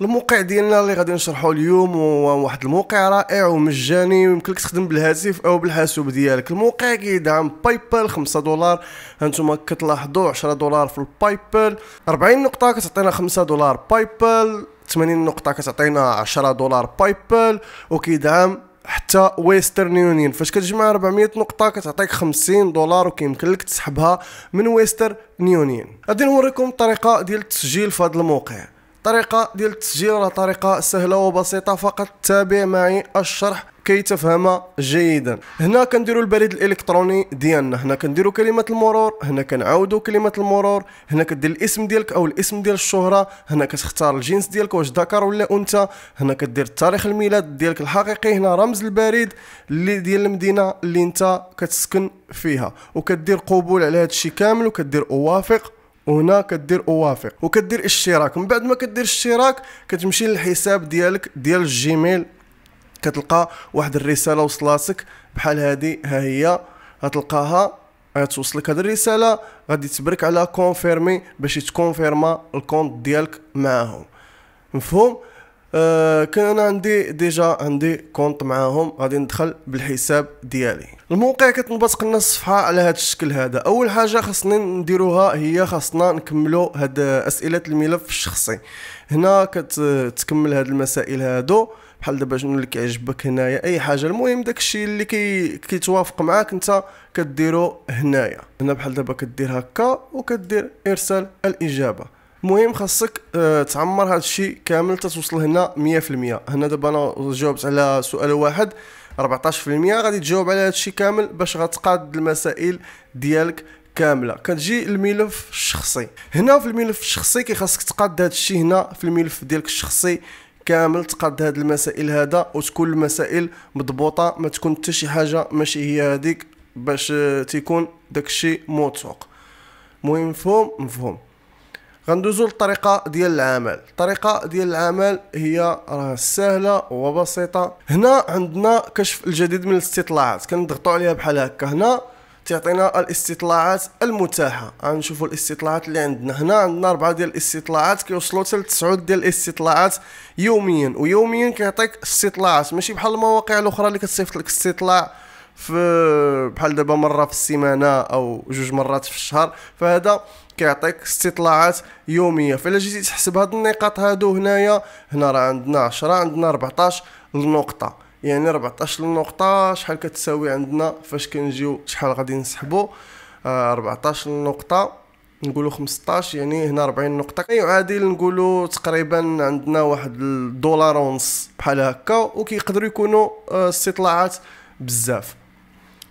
الموقع ديالنا اللي غادي نشرحه اليوم هو واحد الموقع رائع ومجاني ويمكن لك تخدم بالهاتف او بالحاسوب ديالك الموقع كيدعم بايبل 5 دولار هانتوما كتلاحظوا 10 دولار في البايبل 40 نقطه كتعطينا 5 دولار بايبل 80 نقطه كتعطينا 10 دولار بايبل وكيدعم حتى ويسترن يونيون فاش كتجمع 400 نقطة كتعطيك 50 دولار وكيمكن لك تسحبها من ويسترن يونيون غادي نوريكم الطريقة ديال التسجيل في هذا الموقع الطريقه ديال التسجيل راه طريقه سهله وبسيطه فقط تابع معي الشرح كي تفهم جيدا هنا كنديروا البريد الالكتروني ديالنا هنا كنديروا كلمه المرور هنا كنعاودوا كلمه المرور هنا كدير الاسم ديالك او الاسم ديال الشهره هنا كتختار الجنس ديالك واش ذكر ولا انثى هنا كدير تاريخ الميلاد ديالك الحقيقي هنا رمز البريد اللي ديال المدينه اللي انت كتسكن فيها وكدير قبول على هذا الشيء كامل وكدير اوافق وهنا كدير اوافق وكدير اشتراك من بعد ما كدير اشتراك كتمشي للحساب ديالك ديال الجيميل كتلقى واحد الرساله وصلاتك بحال هذه ها هي غتلقاها غتوصلك هاد الرساله غادي تبرك على كونفيرمي باش تكونفيرما الكونت ديالك معاهم مفهوم أه كان عندي ديجا عندي كونت معاهم غادي ندخل بالحساب ديالي الموقع كتنبثق لنا الصفحه على هذا الشكل هذا اول حاجه خصني نديروها هي خصنا نكملوا هاد اسئله الملف الشخصي هنا كتكمل هاد المسائل هادو بحال دابا شنو اللي كيعجبك هنايا اي حاجه المهم داكشي اللي كي كيتوافق معاك انت كديرو هنايا هنا بحال دابا كدير هكا وكدير ارسال الاجابه المهم خاصك آه، تعمر هذا الشيء كامل تتوصل هنا 100% هنا دابا انا جاوبت على سؤال واحد 14% غادي تجاوب على هذا الشيء كامل باش غتقاد المسائل ديالك كامله كتجي الملف الشخصي هنا في الملف الشخصي كيخصك تقاد هذا الشيء هنا في الملف ديالك الشخصي كامل تقاد هاد المسائل هذا وتكون المسائل مضبوطه ما تكون حتى شي حاجه ماشي هي هذيك باش آه، تيكون داكشي موثوق مهم مفهوم مفهوم غندوزو للطريقه ديال العمل الطريقه ديال العمل هي راه سهله وبسيطه هنا عندنا كشف الجديد من الاستطلاعات كنضغطوا عليها بحال هكا هنا تعطينا الاستطلاعات المتاحه غنشوفوا الاستطلاعات اللي عندنا هنا عندنا اربعه ديال الاستطلاعات كيوصلوا حتى لتسعود ديال الاستطلاعات يوميا ويوميا كيعطيك استطلاعات ماشي بحال المواقع الاخرى اللي كتصيفط لك استطلاع في بحال دابا مره في السيمانه او جوج مرات في الشهر فهذا كيعطيك استطلاعات يوميه فالا جيتي تحسب هاد النقاط هادو هنايا هنا راه عندنا 10 عندنا 14 النقطه يعني 14 النقطه شحال كتساوي عندنا فاش كنجيو شحال غادي نسحبو آه 14 النقطه نقولوا 15 يعني هنا 40 نقطه يعادل نقولوا تقريبا عندنا واحد الدولار ونص بحال هكا وكيقدروا يكونوا آه، استطلاعات بزاف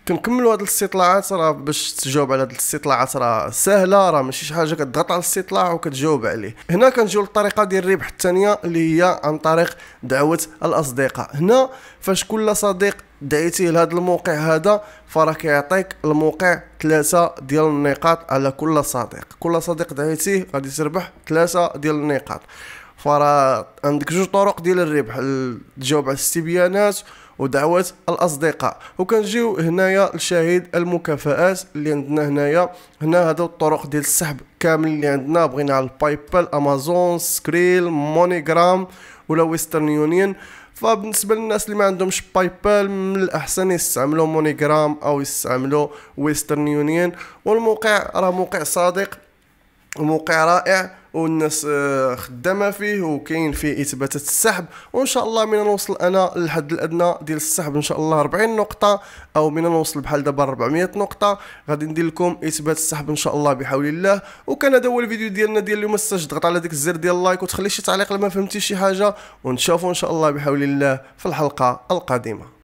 كنكملوا هاد الاستطلاعات راه باش تجاوب على هاد الاستطلاعات راه ساهله راه ماشي شي حاجه كتضغط على الاستطلاع وكتجاوب عليه هنا كنجيو للطريقه ديال الربح الثانيه اللي هي عن طريق دعوه الاصدقاء هنا فاش كل صديق دعيتيه لهذا الموقع هذا فراه كيعطيك الموقع ثلاثة ديال النقاط على كل صديق كل صديق دعيتيه غادي تربح ثلاثة ديال النقاط فراه عندك جوج طرق ديال الربح تجاوب على الاستبيانات ودعوات الاصدقاء وكنجيو هنايا لشاهد المكافآت اللي عندنا هنايا هنا هادو الطرق ديال السحب كامل اللي عندنا بغينا على الباي بال امازون سكريل مونيغرام ولا ويسترن يونيون فبالنسبه للناس اللي ما عندهمش باي بال من الاحسن يستعملوا مونيغرام او يستعملوا ويسترن يونيون والموقع راه موقع صادق موقع رائع والناس آه، خدامه فيه وكاين فيه اثباتات السحب وان شاء الله من نوصل انا للحد الادنى ديال السحب ان شاء الله 40 نقطه او من نوصل بحال دابا 400 نقطه غادي ندير لكم اثبات السحب ان شاء الله بحول الله وكان هذا هو الفيديو ديالنا ديال اليوم الساج ضغط على ديك الزر ديال اللايك وتخلي شي تعليق لما فهمتي شي حاجه ونشوفوا ان شاء الله بحول الله في الحلقه القادمه